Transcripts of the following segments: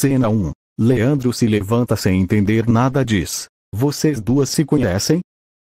Cena 1. Leandro se levanta sem entender nada diz. Vocês duas se conhecem?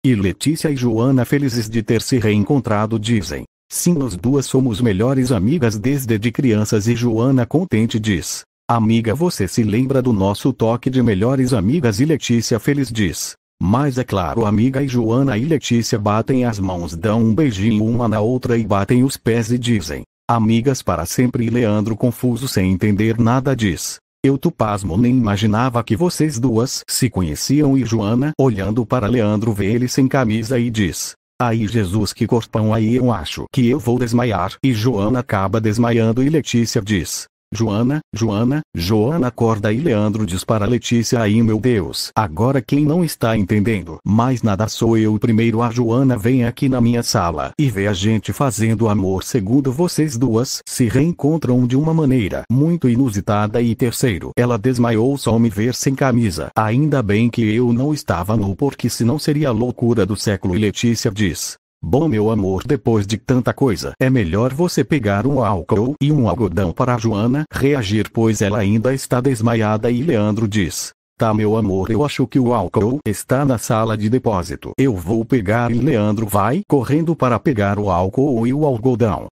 E Letícia e Joana felizes de ter se reencontrado dizem. Sim, nós duas somos melhores amigas desde de crianças e Joana contente diz. Amiga, você se lembra do nosso toque de melhores amigas e Letícia feliz diz. Mas é claro, amiga e Joana e Letícia batem as mãos, dão um beijinho uma na outra e batem os pés e dizem: Amigas para sempre. E Leandro, confuso sem entender nada, diz: eu tu pasmo nem imaginava que vocês duas se conheciam e Joana, olhando para Leandro vê ele sem camisa e diz. Aí Jesus que corpão aí eu acho que eu vou desmaiar e Joana acaba desmaiando e Letícia diz. Joana, Joana, Joana acorda e Leandro diz para Letícia aí meu Deus. Agora quem não está entendendo mais nada sou eu primeiro a Joana vem aqui na minha sala e vê a gente fazendo amor segundo vocês duas se reencontram de uma maneira muito inusitada e terceiro ela desmaiou só me ver sem camisa. Ainda bem que eu não estava nu porque senão seria a loucura do século e Letícia diz Bom meu amor, depois de tanta coisa, é melhor você pegar um álcool e um algodão para Joana reagir, pois ela ainda está desmaiada e Leandro diz: Tá meu amor, eu acho que o álcool está na sala de depósito. Eu vou pegar e Leandro vai correndo para pegar o álcool e o algodão.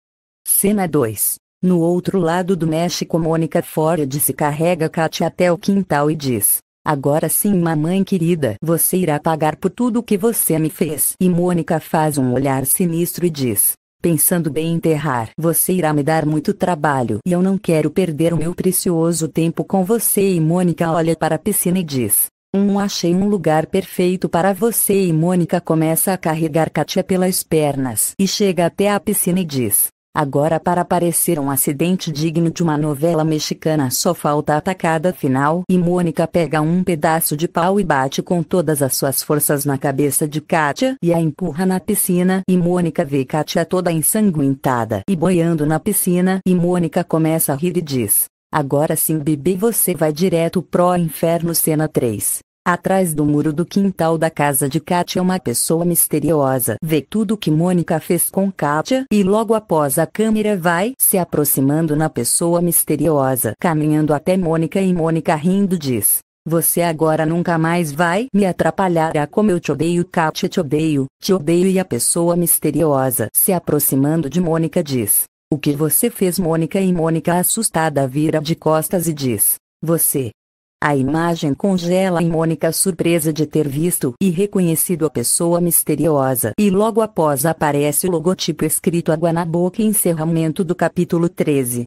Cena 2. No outro lado do México, Mônica Ford se carrega Katia até o quintal e diz: Agora sim, mamãe querida, você irá pagar por tudo o que você me fez. E Mônica faz um olhar sinistro e diz: Pensando bem enterrar, você irá me dar muito trabalho e eu não quero perder o meu precioso tempo com você. E Mônica olha para a piscina e diz: um achei um lugar perfeito para você e Mônica começa a carregar Katia pelas pernas e chega até a piscina e diz: Agora para parecer um acidente digno de uma novela mexicana só falta a atacada final e Mônica pega um pedaço de pau e bate com todas as suas forças na cabeça de Katia e a empurra na piscina e Mônica vê Katia toda ensanguentada e boiando na piscina e Mônica começa a rir e diz Agora sim bebê você vai direto pro inferno cena 3 Atrás do muro do quintal da casa de Kátia uma pessoa misteriosa vê tudo que Mônica fez com Kátia e logo após a câmera vai se aproximando na pessoa misteriosa, caminhando até Mônica e Mônica rindo diz: você agora nunca mais vai me atrapalhar. a ah, como eu te odeio, Kátia, te odeio, te odeio. E a pessoa misteriosa, se aproximando de Mônica, diz: O que você fez, Mônica? E Mônica, assustada, vira de costas e diz: Você, a imagem congela em Mônica surpresa de ter visto e reconhecido a pessoa misteriosa e logo após aparece o logotipo escrito água na boca e encerramento do capítulo 13.